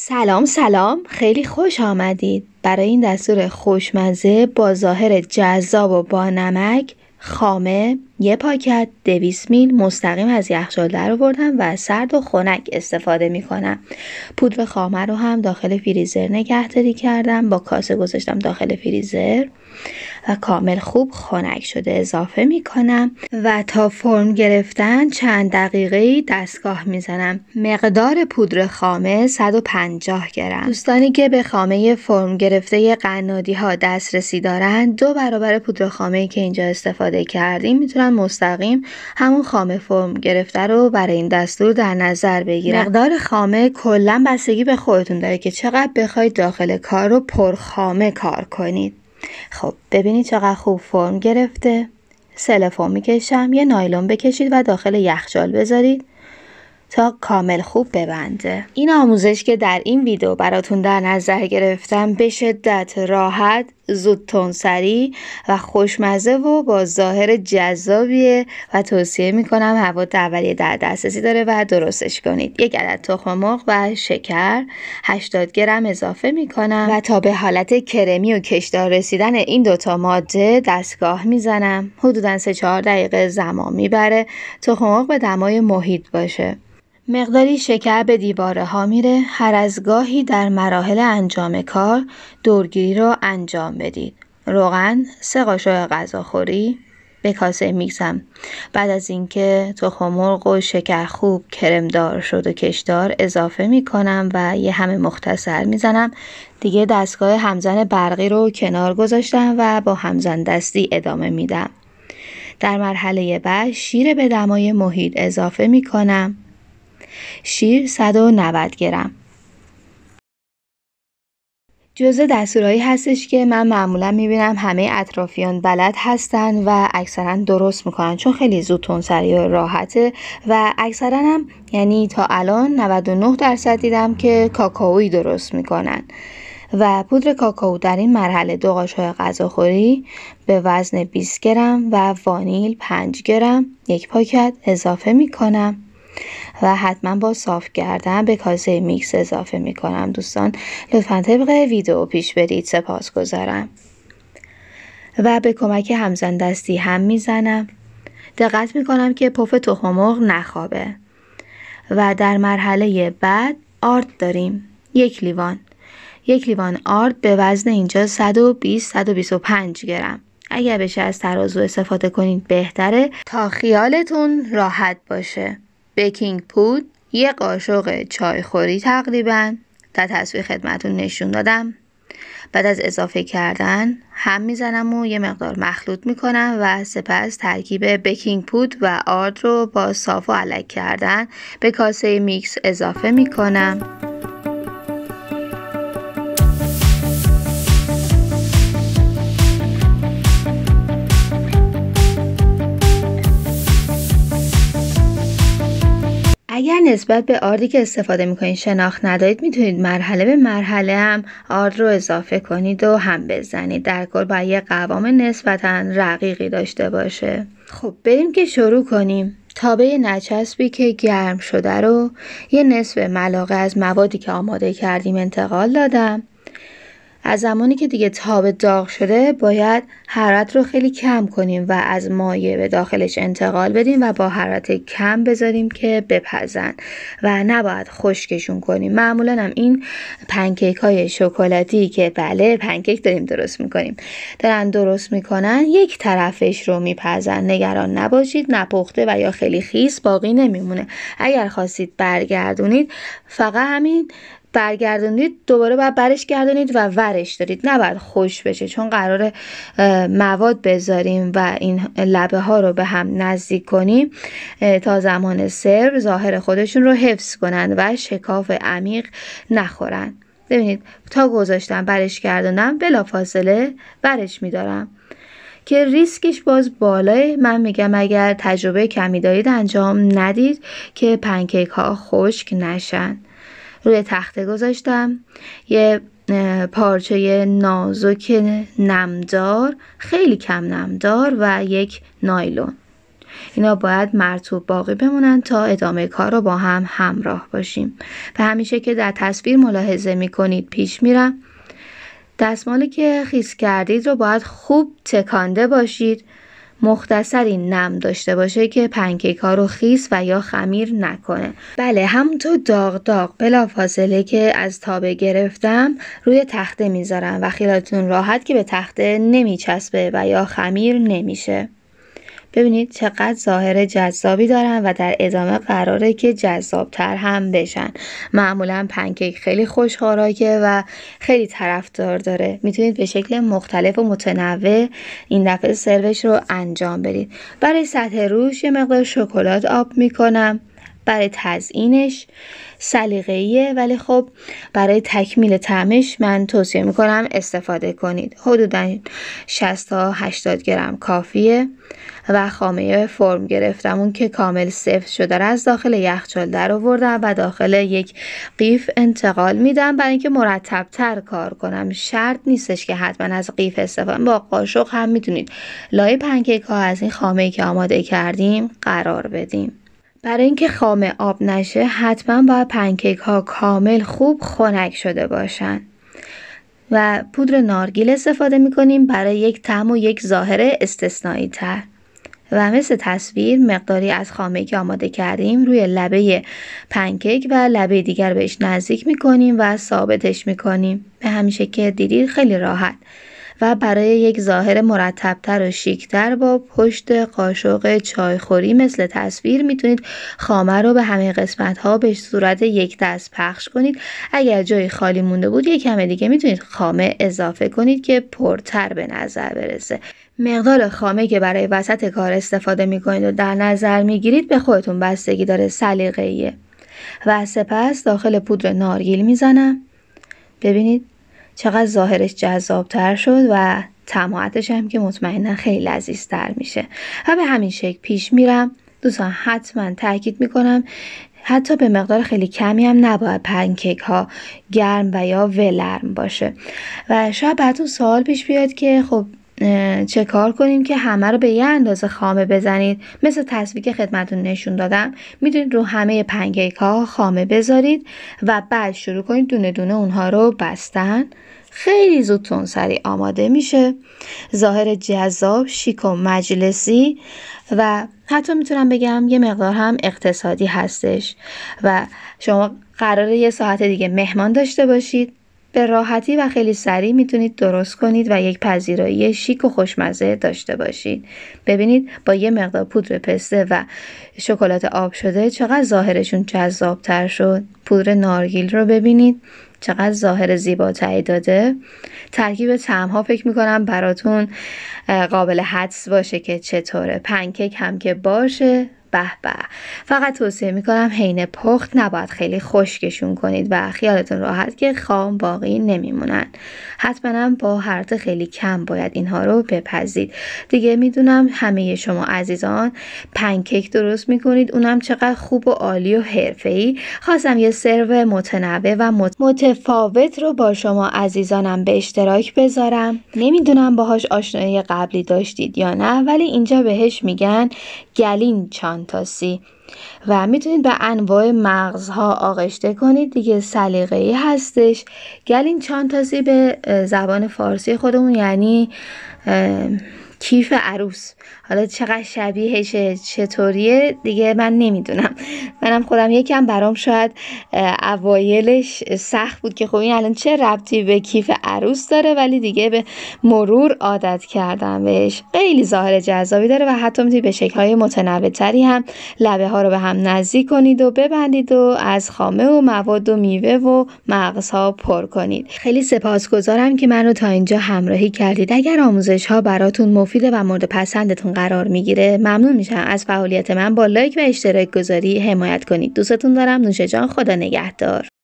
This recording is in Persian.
سلام سلام خیلی خوش آمدید برای این دستور خوشمزه با ظاهر جذاب و با نمک خامه یه پاکت دویس میل مستقیم از یخچال در آوردم و سرد و خنک استفاده کنم پودر خامه رو هم داخل فریزر نگهداری کردم با کاسه گذاشتم داخل فریزر و کامل خوب خنک شده اضافه کنم و تا فرم گرفتن چند دقیقه دستگاه میزنم مقدار پودر خامه 150 گرم دوستانی که به خامه فرم گرفته قنادی ها دسترسی دارند دو برابر پودر خامه که اینجا استفاده کردیم میتونن مستقیم همون خامه فرم گرفته رو برای این دستور در نظر بگیرن مقدار خامه کلا بستگی به خودتون داره که چقدر بخواید داخل کار رو خامه کار کنید خب ببینید چقدر خوب فرم گرفته سلفون میکشم یه نایلون بکشید و داخل یخچال بذارید تا کامل خوب ببنده این آموزش که در این ویدیو براتون در نظر گرفتم به شدت راحت زود سری و خوشمزه و با ظاهر جذابیه و توصیه میکنم هوا اولیه در دسترسی داره و درستش کنید یک عدد تخم مرغ و شکر 80 گرم اضافه میکنم و تا به حالت کرمی و کشدار رسیدن این دوتا ماده دستگاه میزنم حدودا 3 4 دقیقه زمان میبره تخم مرغ به دمای محیط باشه مقداری شکر به دیواره ها میره هر از گاهی در مراحل انجام کار دورگیری را انجام بدید. روغن، سه قاشق غذاخوری به کاسه میگزم. بعد از اینکه تخم مرغ و شکر خوب کرمدار شد و کشدار اضافه میکنم و یه همه مختصر میزنم. دیگه دستگاه همزن برقی رو کنار گذاشتم و با همزن دستی ادامه میدم. در مرحله بعد شیر به دمای محیط اضافه میکنم. شیر 190 گرم جزء دستورهایی هستش که من معمولا میبینم همه اطرافیان بلد هستن و اکثرا درست میکنن چون خیلی زود تونسری و راحته و اکثرا هم یعنی تا الان 99 درصد دیدم که کاکاوی درست میکنن و پودر کاکائو در این مرحله دو قاشق غذاخوری به وزن 20 گرم و وانیل 5 گرم یک پاکت اضافه میکنم و حتما با صاف کردن به کاسه میکس اضافه می کنم دوستان لطفا طبق ویدیو پیش برید سپاس گذارم و به کمک همزن دستی هم میزنم دقت می کنم که پف مرغ نخوابه و در مرحله بعد آرد داریم یک لیوان یک لیوان آرد به وزن اینجا 120-125 گرم اگر بشه از ترازو استفاده کنید بهتره تا خیالتون راحت باشه بکینگ پود یه قاشق چایخوری تقریبا در تصویر خدمتون نشون دادم بعد از اضافه کردن هم میزنم و یه مقدار مخلوط میکنم و سپس ترکیب بکینگ پود و آرد رو با صاف و علک کردن به کاسه میکس اضافه میکنم نسبت به آردی که استفاده میکنید شناخت ندارید میتونید مرحله به مرحله هم آرد رو اضافه کنید و هم بزنید در کل باید یه قوام نسبتا رقیقی داشته باشه خب بریم که شروع کنیم تابه نچسبی که گرم شده رو یه نصف ملاقه از موادی که آماده کردیم انتقال دادم از زمانی که دیگه تاب داغ شده باید حرارت رو خیلی کم کنیم و از مایع به داخلش انتقال بدیم و با حرارت کم بذاریم که بپزن و نباید خشکشون کنیم معمولا هم این پنکیک های شکلاتی که بله پنکیک داریم درست میکنیم دارن درست میکنن یک طرفش رو میپزن نگران نباشید نپخته و یا خیلی خیس باقی نمیمونه اگر خواستید برگردونید فقط همین برگردونید دوباره باید برش گردونید و ورش دارید نباید خوش بشه چون قرار مواد بذاریم و این لبه ها رو به هم نزدیک کنیم تا زمان سرو ظاهر خودشون رو حفظ کنند و شکاف عمیق نخورند ببینید تا گذاشتم برش گردونم فاصله برش میدارم که ریسکش باز بالای من میگم اگر تجربه کمی دارید انجام ندید که پنکیک ها خشک نشند. روی تخته گذاشتم یه پارچه نازک نمدار خیلی کم نمدار و یک نایلون اینا باید مرتوب باقی بمونن تا ادامه کار رو با هم همراه باشیم به همیشه که در تصویر ملاحظه کنید پیش میرم دستمالی که خیس کردید رو باید خوب تکانده باشید مختصری نم داشته باشه که پنکیک ها رو خیس و یا خمیر نکنه بله همونطور داغ داغ بلا فاصله که از تابه گرفتم روی تخته میذارم و خیالتون راحت که به تخته نمیچسبه و یا خمیر نمیشه ببینید چقدر ظاهر جذابی دارن و در ادامه قراره که جذابتر هم بشن معمولا پنکیک خیلی خوشحاراکه و خیلی طرفدار داره میتونید به شکل مختلف و متنوع این دفعه سروش رو انجام بدید برای سطح روش یه مقدار شکلات آب میکنم برای تزئینش سلیقه‌ایه ولی خب برای تکمیل طعمش من توصیه میکنم استفاده کنید حدودا 60 تا 80 گرم کافیه و خامه فرم گرفتم اون که کامل سفت شده را از داخل یخچال در آوردم و داخل یک قیف انتقال میدم برای اینکه مرتب تر کار کنم شرط نیستش که حتما از قیف استفاده با قاشق هم میتونید لای پنکیک ها از این خامه که آماده کردیم قرار بدیم برای اینکه خامه آب نشه حتما باید پنکیک ها کامل خوب خنک شده باشن و پودر نارگیل استفاده می کنیم برای یک تم و یک ظاهر استثنایی تر و مثل تصویر مقداری از خامه که آماده کردیم روی لبه پنکیک و لبه دیگر بهش نزدیک کنیم و ثابتش کنیم به همین شکل دیدید خیلی راحت و برای یک ظاهر مرتبتر و شیکتر با پشت قاشق چایخوری مثل تصویر میتونید خامه رو به همه قسمت ها به صورت یک دست پخش کنید اگر جای خالی مونده بود یک کم دیگه میتونید خامه اضافه کنید که پرتر به نظر برسه مقدار خامه که برای وسط کار استفاده میکنید و در نظر میگیرید به خودتون بستگی داره سلیقه‌ایه و سپس داخل پودر نارگیل میزنم ببینید چقدر ظاهرش جذابتر شد و تماعتش هم که مطمئنا خیلی لذیذتر میشه و به همین شکل پیش میرم دوستان حتما تاکید میکنم حتی به مقدار خیلی کمی هم نباید پنکیک ها گرم و یا ولرم باشه و شاید تو سوال پیش بیاد که خب چه کار کنیم که همه رو به یه اندازه خامه بزنید مثل تصویر که خدمتون نشون دادم میتونید رو همه پنگیک ها خامه بذارید و بعد شروع کنید دونه دونه اونها رو بستن خیلی زود تونسری آماده میشه ظاهر جذاب شیک و مجلسی و حتی میتونم بگم یه مقدار هم اقتصادی هستش و شما قراره یه ساعت دیگه مهمان داشته باشید به راحتی و خیلی سریع میتونید درست کنید و یک پذیرایی شیک و خوشمزه داشته باشید ببینید با یه مقدار پودر پسته و شکلات آب شده چقدر ظاهرشون جذابتر شد پودر نارگیل رو ببینید چقدر ظاهر زیبا داده ترکیب تمها فکر میکنم براتون قابل حدس باشه که چطوره پنکیک هم که باشه به فقط توصیه میکنم حین پخت نباید خیلی خشکشون کنید و خیالتون راحت که خام باقی نمیمونن حتما با حرارت خیلی کم باید اینها رو بپزید دیگه میدونم همه شما عزیزان پنکیک درست میکنید اونم چقدر خوب و عالی و ای خواستم یه سرو متنوع و متفاوت رو با شما عزیزانم به اشتراک بذارم نمیدونم باهاش آشنایی قبلی داشتید یا نه ولی اینجا بهش میگن گلین چان فانتاسی و میتونید به انواع مغزها آغشته کنید دیگه سلیقه ای هستش گلین چانتاسی به زبان فارسی خودمون یعنی کیف عروس حالا چقدر شبیهشه چطوریه دیگه من نمیدونم منم خودم یکم برام شاید اوایلش سخت بود که خب این الان چه ربطی به کیف عروس داره ولی دیگه به مرور عادت کردم بهش خیلی ظاهر جذابی داره و حتی میتونید به شکل‌های متنوعتری هم لبه ها رو به هم نزدیک کنید و ببندید و از خامه و مواد و میوه و مغزها پر کنید خیلی سپاسگزارم که منو تا اینجا همراهی کردید اگر آموزش ها براتون مفید مفید و مورد پسندتون قرار میگیره ممنون میشم از فعالیت من با لایک و اشتراک گذاری حمایت کنید دوستتون دارم نوشه جان خدا نگهدار